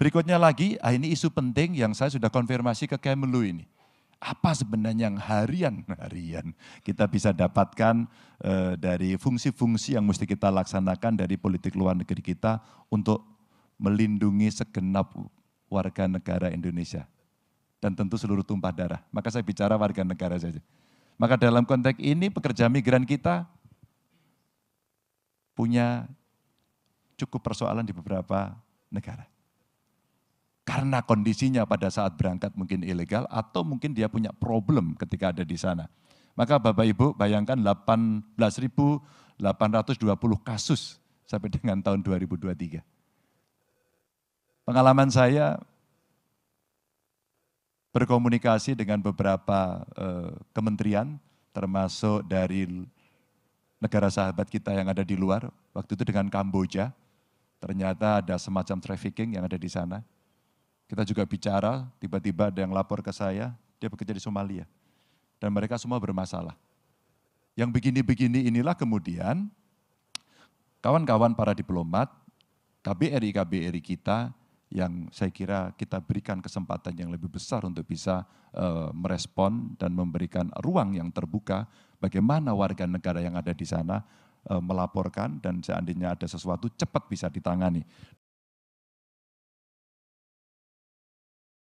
Berikutnya lagi, ah ini isu penting yang saya sudah konfirmasi ke Kemlu ini. Apa sebenarnya yang harian harian kita bisa dapatkan e, dari fungsi-fungsi yang mesti kita laksanakan dari politik luar negeri kita untuk melindungi segenap warga negara Indonesia dan tentu seluruh tumpah darah. Maka saya bicara warga negara saja. Maka dalam konteks ini pekerja migran kita punya cukup persoalan di beberapa negara karena kondisinya pada saat berangkat mungkin ilegal atau mungkin dia punya problem ketika ada di sana. Maka Bapak Ibu bayangkan 18.820 kasus sampai dengan tahun 2023. Pengalaman saya berkomunikasi dengan beberapa eh, kementerian termasuk dari negara sahabat kita yang ada di luar. Waktu itu dengan Kamboja, ternyata ada semacam trafficking yang ada di sana kita juga bicara, tiba-tiba ada yang lapor ke saya, dia bekerja di Somalia. Dan mereka semua bermasalah. Yang begini-begini inilah kemudian kawan-kawan para diplomat, KBRI-KBRI kita yang saya kira kita berikan kesempatan yang lebih besar untuk bisa e, merespon dan memberikan ruang yang terbuka bagaimana warga negara yang ada di sana e, melaporkan dan seandainya ada sesuatu cepat bisa ditangani.